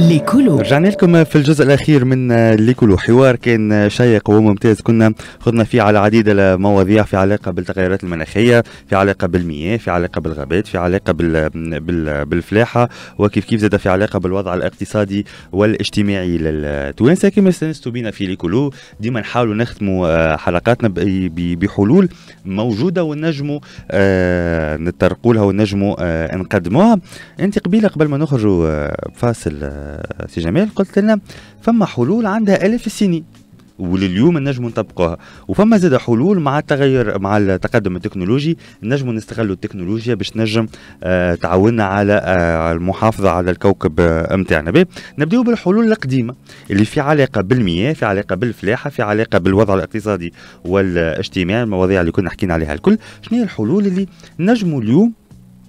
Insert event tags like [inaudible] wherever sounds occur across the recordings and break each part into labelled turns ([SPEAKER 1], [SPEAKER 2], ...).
[SPEAKER 1] ليكولو رجعنا لكم في الجزء الاخير من ليكولو حوار كان شيق وممتاز كنا خضنا فيه على عديد المواضيع في علاقه بالتغيرات المناخيه في علاقه بالمياه في علاقه بالغابات في علاقه بال... بال... بالفلاحه وكيف كيف زاد في علاقه بالوضع الاقتصادي والاجتماعي للتوانسه كما استنستوا بينا في ليكولو ديما نحاولوا نختموا آه، حلقاتنا ب... ب... بحلول موجوده ونجموا آه... لها ونجموا آه... نقدموها انت قبيله قبل ما نخرجوا آه، فاصل آه، سي جمال قلت لنا فما حلول عندها الف السنين ولليوم نجموا نطبقوها وفما زاد حلول مع التغير مع التقدم التكنولوجي نجموا نستغلوا التكنولوجيا باش نجم آه تعاوننا على آه المحافظه على الكوكب نتاعنا آه نبداو بالحلول القديمه اللي في علاقه بالمياه في علاقه بالفلاحه في علاقه بالوضع الاقتصادي والاجتماعي المواضيع اللي كنا حكينا عليها الكل شنو هي الحلول اللي نجموا اليوم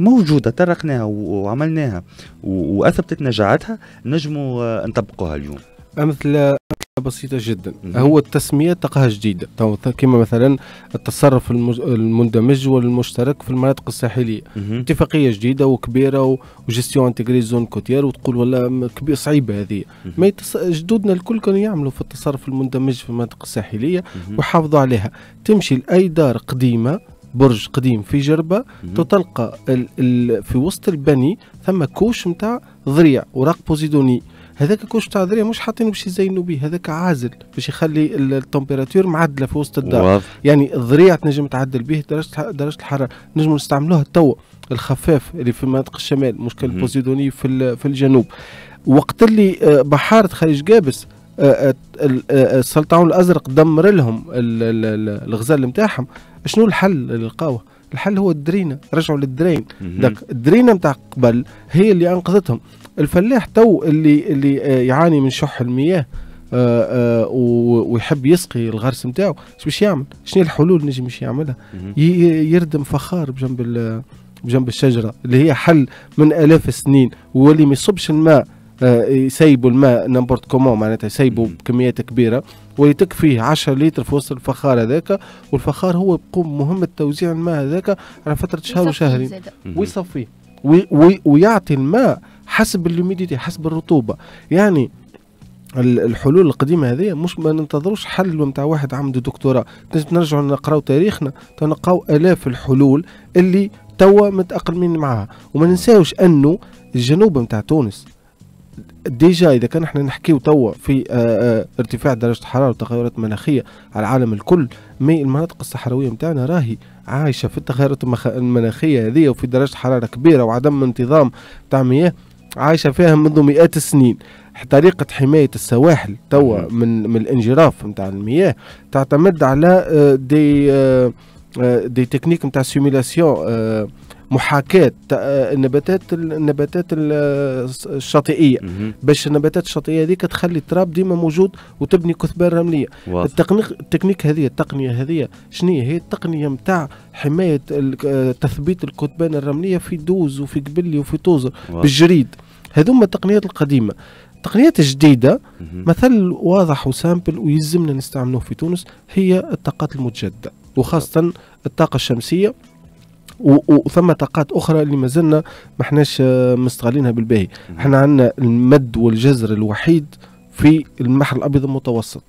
[SPEAKER 1] موجوده طرقناها وعملناها واثبتت نجاعتها نجموا آه، نطبقوها اليوم
[SPEAKER 2] امثله بسيطة جدا هو
[SPEAKER 1] التسمية تلقاها جديدة كما
[SPEAKER 2] مثلا التصرف المندمج والمشترك في المناطق الساحلية اتفاقية جديدة وكبيرة وجستيون انتجري زون كوتير وتقول والله كبير صعيبة هذه ما يتص... جدودنا الكل كانوا يعملوا في التصرف المندمج في المناطق الساحلية ويحافظوا عليها تمشي لأي دار قديمة برج قديم في جربه تلقى ال ال في وسط البني ثم كوش نتاع ضريع وراق بوزيدوني هذاك الكوش تاع الذريه مش حاطينه باش يزينوا به هذاك عازل باش يخلي التمبيراتور معدله في وسط الدار واضح. يعني الذريع تنجم تعدل به درجه درجه الحراره نجم نستعملوها توا الخفاف اللي في مناطق الشمال مشكل بوزيدوني في في الجنوب وقت اللي آه، بحاره خليج جابس السلطعون الازرق دمر لهم الغزال نتاعهم شنو الحل اللي لقاوه الحل هو الدرينه رجعوا للدرين الدرينه نتاع قبل هي اللي انقذتهم الفلاح تو اللي اللي يعاني من شح المياه آه، آه، ويحب يسقي الغرس نتاعو اش باش يعمل شنو الحلول نجم باش يعملها يردم فخار بجنب بجنب الشجره اللي هي حل من الاف السنين واللي ما يصبش الماء آه، يسيبوا الماء نمبورت كومون معناتها يسيبوا بكميات كبيره واللي تكفيه 10 لتر في وسط الفخار هذاك والفخار هو يقوم مهمه توزيع الماء هذاك على فتره شهر وشهرين ويصفيه وي ويعطي الماء حسب اللوميديتي حسب الرطوبه يعني الحلول القديمه هذه مش ما ننتظروش حل نتاع واحد عنده دكتوراه لازم نرجعوا نقراو تاريخنا تنقاو الاف الحلول اللي توا متاقلمين معاها وما ننساوش انه الجنوب نتاع تونس ديجا اذا كان احنا نحكيو توا في آه، آه، ارتفاع درجه الحراره وتغيرات مناخيه على العالم الكل مي المناطق الصحراويه نتاعنا راهي عايشه في التغيرات المناخيه هذه وفي درجه حراره كبيره وعدم انتظام تاع مياه عايشه فيها منذ مئات السنين طريقة حماية السواحل توا من من الانجراف نتاع المياه تعتمد على آه، دي دي تكنيك نتاع سيميلاسيون محاكاه آه، النباتات النباتات آه، الشاطئيه باش النباتات الشاطئيه هذيك تخلي التراب ديما موجود وتبني كثبان رمليه التقنيك التكنيك هذه التقنيه هذه شنو هي التقنيه نتاع حمايه آه، تثبيت الكثبان الرمليه في دوز وفي قبلي وفي توزر بالجريد هذوما التقنيات القديمه التقنيات الجديدة مثل واضح وسامبل ويلزمنا نستعملوه في تونس هي الطاقات المتجددة وخاصة الطاقة الشمسية وثم طاقات اخرى اللي مازلنا ما احناش آه، مستغلينها بالباهي احنا عندنا المد والجزر الوحيد في البحر الابيض المتوسط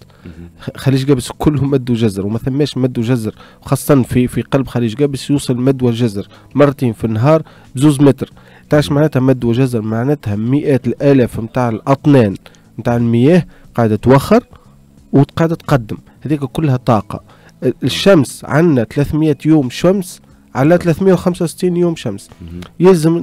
[SPEAKER 2] خليج قابس كله مد وجزر وما ثماش مد وجزر خاصه في في قلب خليج قابس يوصل مد والجزر مرتين في النهار بزوز متر تعرف معناتها مد وجزر معناتها مئات الالاف نتاع الاطنان نتاع المياه قاعده توخر وقاعده تقدم هذيك كلها طاقه الشمس عندنا 300 يوم شمس على 365 يوم شمس يلزم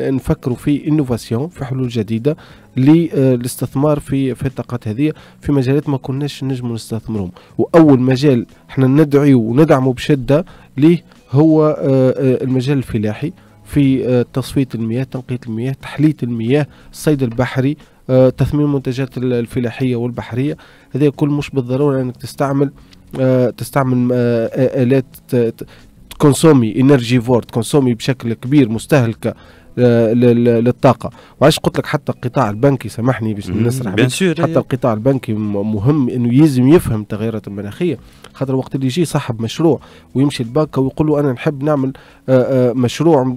[SPEAKER 2] نفكروا في انوفاسيون في حلول جديده للاستثمار في في الطاقات هذه في مجالات ما كناش نجموا نستثمرهم واول مجال احنا ندعي وندعمه بشده ليه هو آه، آه، المجال الفلاحي في آه، تصفيه المياه تنقيه المياه تحليه المياه الصيد البحري تثمين المنتجات الفلاحيه والبحريه هذه كل مش بالضروره انك تستعمل تستعمل الات كونسومي انرجي فورد كونسومي بشكل كبير مستهلكه آه، للطاقه وعلاش قلت لك حتى القطاع البنكي سامحني باش نسرح حتى إيه. القطاع البنكي مهم انه يلزم يفهم التغيرات المناخيه خاطر وقت اللي يجي صاحب مشروع ويمشي البنك ويقول له انا نحب نعمل آه، آه، مشروع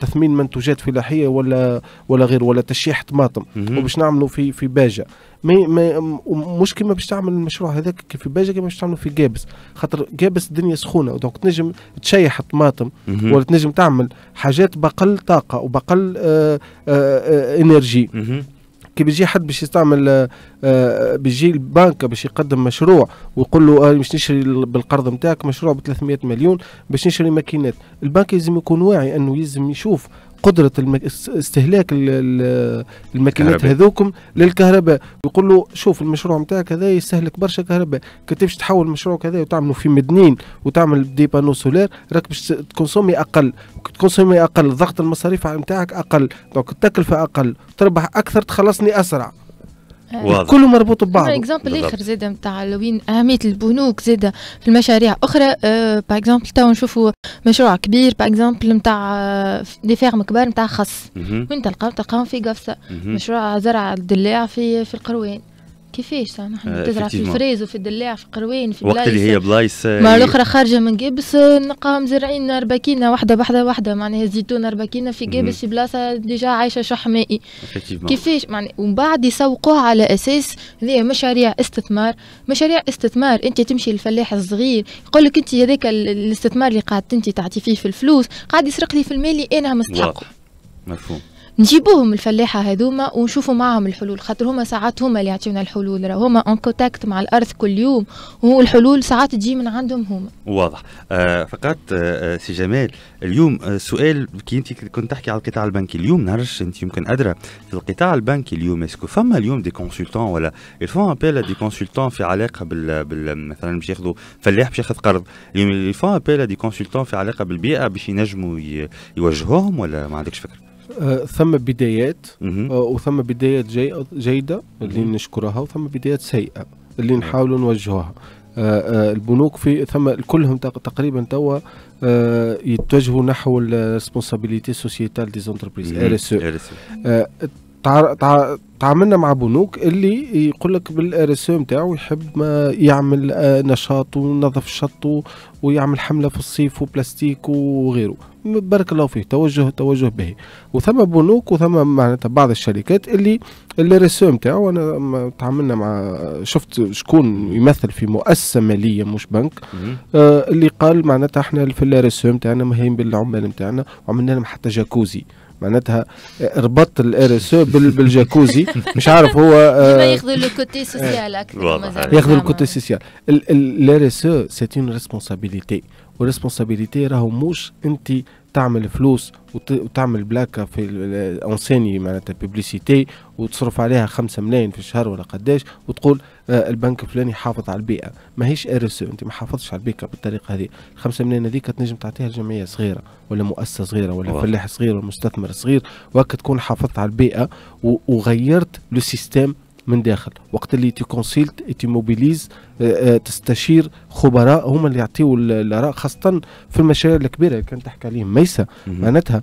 [SPEAKER 2] تثمين منتوجات فلاحيه ولا ولا غير ولا تشييح طماطم وباش نعمله في في باجه ما, ما مش كيما باش تعمل المشروع هذاك في باجا كيما باش تعمله في جابس خاطر جابس الدنيا سخونه دونك تنجم تشيح الطماطم ولا تنجم تعمل حاجات بقل طاقه وبقل آه، آه، آه، انرجي كي بيجي حد باش يستعمل بيجي البنك باش يقدم مشروع ويقول له باش نشري بالقرض نتاعك مشروع ب 300 مليون باش نشري ماكينات البنك لازم يكون واعي انه لازم يشوف قدره المك... استهلاك الماكينات هذوكم للكهرباء يقول له شوف المشروع نتاعك هذا يستهلك برشا كهرباء كتبش تحول مشروعك هذا وتعمله في مدنين وتعمل دي بانو سولير راك باش تكونسومي اقل تكونسومي اقل ضغط المصاريف نتاعك اقل دونك التكلفه اقل تربح اكثر تخلصني اسرع كله مربوط ببعضه اكزامبل الاخر
[SPEAKER 3] زاده نتاع وين اهميه البنوك زاده في المشاريع اخرى أه با اكزامبل تو نشوفوا مشروع كبير با اكزامبل نتاع دي فيرم كبار نتاع خص وين تلقاهم تلقاهم في قفصه مشروع زرع الدلاع في في القروين كيفاش نحن آه، تزرع في الفريز وفي الدلاع في قروين في وقت اللي هي بلايص آه، مع الاخرى خارجه من قابس آه، نلقاها مزرعين رباكينا واحده بحده واحده معناها الزيتون رباكينا في قابس في بلاصه ديجا عايشه شح مائي كيفاش معناها ومن بعد يسوقوها على اساس هذه مشاريع استثمار مشاريع استثمار انت تمشي للفلاح الصغير يقول لك انت هذاك الاستثمار اللي قاعد انت تعطي فيه في الفلوس قاعد يسرق لي في المال اللي انا مستحقه مفهوم نجيبوهم الفلاحه هذوما ونشوفوا معهم الحلول خاطر هما ساعات هما اللي يعطيونا الحلول راه هما اون كونتاكت مع الارض كل يوم والحلول ساعات تجي من عندهم هما
[SPEAKER 1] واضح آه فقط آه, آه، سي جمال اليوم آه سؤال كي انت كنت تحكي على القطاع البنكي اليوم نعرفش انت يمكن ادرى في القطاع البنكي اليوم اسكو فما اليوم دي كونسلتون ولا الفون ابيل دي كونسلتون في علاقه بال, بال... مثلا باش ياخذوا فلاح باش ياخذ قرض اليوم الفون ابيل دي كونسلتون في علاقه بالبيئه باش ينجموا ي... يوجهوهم ولا ما عندكش فكره
[SPEAKER 2] آه، ثم بدايات آه، وثم بدايات جي جيده اللي نشكرها وثم بدايات سيئه اللي نعم. نحاولوا نوجهوها آه، البنوك في ثم كلهم تقريبا توا يتجهوا نحو الريسبونسابيلتي سوسيتال دي زونتربريز ار اس تعاملنا مع بنوك اللي يقول لك بالار اس نتاعو يحب ما يعمل آه، نشاط وينظف الشط ويعمل حمله في الصيف وبلاستيك وغيره بارك الله فيه توجه توجه به وثم بنوك وثم معناتها بعض الشركات اللي الار اس نتاعو انا تعاملنا مع شفت شكون يمثل في مؤسسه ماليه مش بنك آه اللي قال معناتها احنا في الار اس نتاعنا مهين بالعمال نتاعنا وعملنا لهم حتى جاكوزي معناتها ربط الار اس بالجاكوزي مش عارف هو آه، ياخذوا كوتي سوسيال آه، اكثر ياخذوا نعم. كوتي سوسيال الار اس او سي اون ريسبونسابيليتي والريسبونسابيلتي راهو مش انت تعمل فلوس وتعمل بلاكا في اونسيني معناتها بيبليسيتي وتصرف عليها خمسة ملايين في الشهر ولا قداش وتقول آه، البنك الفلاني حافظ على البيئه ماهيش ار اس انت ما حافظتش على البيئه بالطريقه هذه الخمسة ملايين هذيك تنجم تعطيها لجمعيه صغيره ولا مؤسسه صغيره ولا فلاح صغير ولا مستثمر صغير وهكا تكون حافظت على البيئه وغيرت لو سيستيم من داخل وقت اللي تي كونسيلت تي موبيليز آه، آه، تستشير خبراء هما اللي يعطيوا الاراء خاصه في المشاريع الكبيره اللي كانت تحكي عليهم ميسا معناتها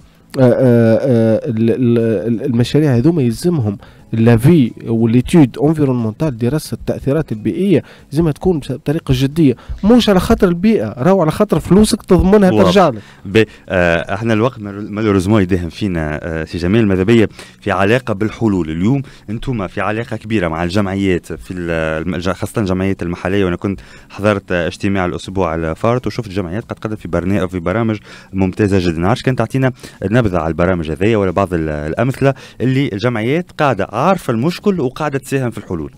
[SPEAKER 2] المشاريع هذوما يلزمهم لافي وليتود انفيرونمونتال دراسه التاثيرات البيئيه لازم تكون بطريقه جديه مش على خاطر البيئه راهو على خاطر فلوسك تضمنها ترجع
[SPEAKER 1] لك آه احنا الوقت مالوريزمون يداهم فينا آه سي جميل ماذا بيا في علاقه بالحلول اليوم انتم في علاقه كبيره مع الجمعيات في خاصه الجمعيات المحليه وانا كنت حضرت اجتماع الاسبوع على فارت وشفت جمعيات قد قدم في برنامج في برامج ممتازه جدا عارف كان تعطينا نبذه على البرامج هذيا ولا بعض الامثله اللي الجمعيات قاعده عارفه المشكل وقاعده تساهم في الحلول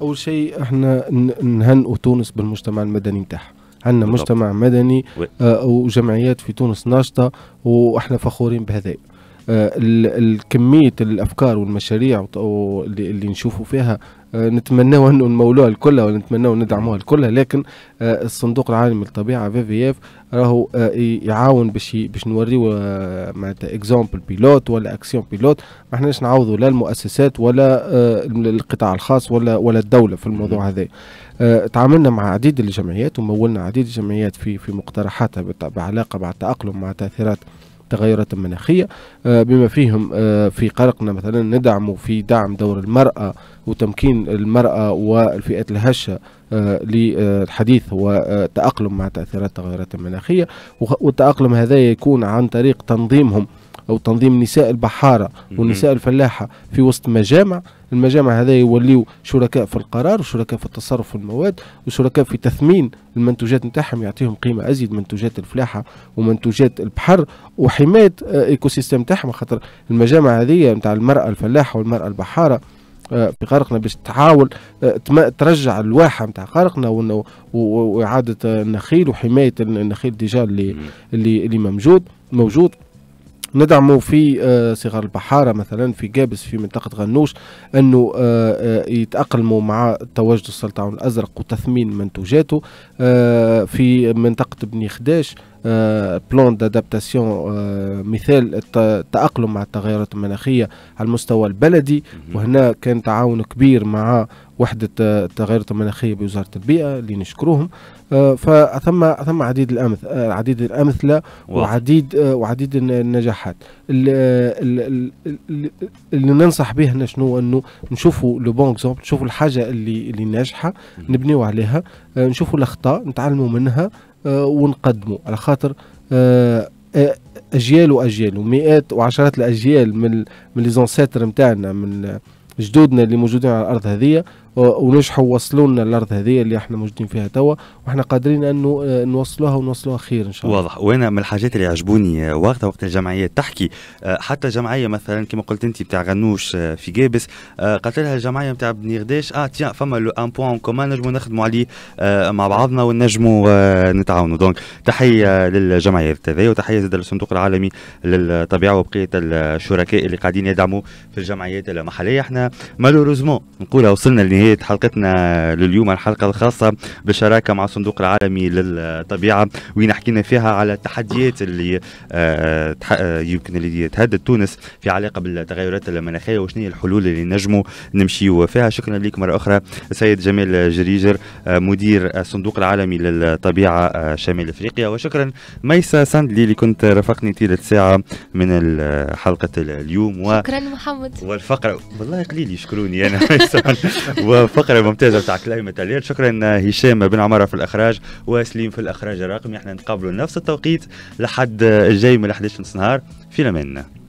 [SPEAKER 2] اول شيء احنا نهنئوا تونس بالمجتمع المدني نتاعها. عندنا مجتمع مدني آه، وجمعيات في تونس ناشطه واحنا فخورين بهذا آه، الكمية الأفكار والمشاريع اللي نشوفوا فيها نتمناو انه نمولوها الكلها ونتمناو ندعموها الكلها لكن آه، الصندوق العالمي للطبيعه في في اف راهو آه، يعاون باش باش نوريو آه، معناتها اكزومبل بيلوت ولا اكسيون بيلوت ما احناش نعوضوا لا المؤسسات ولا القطاع الخاص ولا ولا الدوله في الموضوع هذا تعاملنا مع عديد الجمعيات ومولنا عديد الجمعيات في في مقترحاتها بعلاقه مع التاقلم مع تاثيرات التغيرات المناخية آه، بما فيهم آه، في قلقنا مثلا ندعم في دعم دور المرأة وتمكين المرأة والفئات الهشة آه، للحديث وتأقلم مع تأثيرات التغيرات المناخية والتأقلم هذا يكون عن طريق تنظيمهم أو تنظيم نساء البحارة ونساء الفلاحة في وسط مجامع المجامع هذا يوليو شركاء في القرار وشركاء في التصرف في المواد وشركاء في تثمين المنتوجات نتاعهم يعطيهم قيمه ازيد منتوجات الفلاحه ومنتوجات البحر وحمايه ايكو سيستم تاعهم خاطر المجامع هذه نتاع المراه الفلاحه والمراه البحاره آه، في قرقنا باش تحاول آه، ترجع الواحه نتاع قرقنا واعاده النخيل وحمايه النخيل ديجا اللي اللي اللي موجود موجود ندعموا في آه، صغار البحارة مثلا في جابس في منطقة غنوش أنه آه، آه، يتأقلموا مع تواجد السلطعون الأزرق وتثمين منتوجاته في منطقة بني خداش بلان دادابتاسيون مثال التأقلم مع التغيرات المناخية على المستوى البلدي وهنا كان تعاون كبير مع وحدة التغيرات المناخية بوزارة البيئة اللي نشكروهم آه، فثم ثم عديد الامث آه، عديد الامثله وعديد آه، وعديد النجاحات اللي, اللي ننصح به شنو انه نشوفوا لو بون اكزومبل نشوفوا الحاجه اللي اللي ناجحه نبنيو عليها نشوفوا الاخطاء نتعلموا منها ونقدموا على خاطر اجيال واجيال ومئات وعشرات الاجيال من من لي زونسيتر نتاعنا من جدودنا اللي موجودين على الارض هذه ونجحوا وصلوا لنا الارض هذه اللي احنا موجودين فيها توا واحنا قادرين انه نوصلوها ونوصلوها خير ان شاء الله واضح
[SPEAKER 1] وانا من الحاجات اللي عجبوني آه، وقتها وقت الجمعيه تحكي آه، حتى جمعيه مثلا كما قلت انت بتاع غنوش آه، في جابس قالت لها الجمعيه بتاع بني غداش اه تيا فما لو ان بوان كومان نجموا نخدموا عليه مع بعضنا ونجموا نتعاونوا دونك تحيه للجمعيه هذه وتحيه زاد للصندوق العالمي للطبيعه وبقيه الشركاء اللي قاعدين يدعموا في الجمعيات المحليه احنا مالوروزمون نقولها وصلنا لنهايه نهاية حلقتنا لليوم الحلقة الخاصة بالشراكة مع الصندوق العالمي للطبيعة وين حكينا فيها على التحديات اللي آه،, آه يمكن اللي تهدد تونس في علاقة بالتغيرات المناخية وشنو هي الحلول اللي نجموا نمشيو فيها شكرا لك مرة أخرى السيد جمال جريجر آه مدير الصندوق العالمي للطبيعة آه شمال أفريقيا وشكرا ميسا ساندلي اللي كنت رافقني طيلة ساعة من حلقة اليوم و شكرا محمد والفقرة والله قليل يشكروني أنا ميسا [laughs] وفقرة ممتازة بتاع كلايم تالير شكرا هشام بن عماره في الاخراج وسليم في الاخراج الرقمي احنا نتقابلوا نفس التوقيت لحد الجاي من 11 نص نهار في امان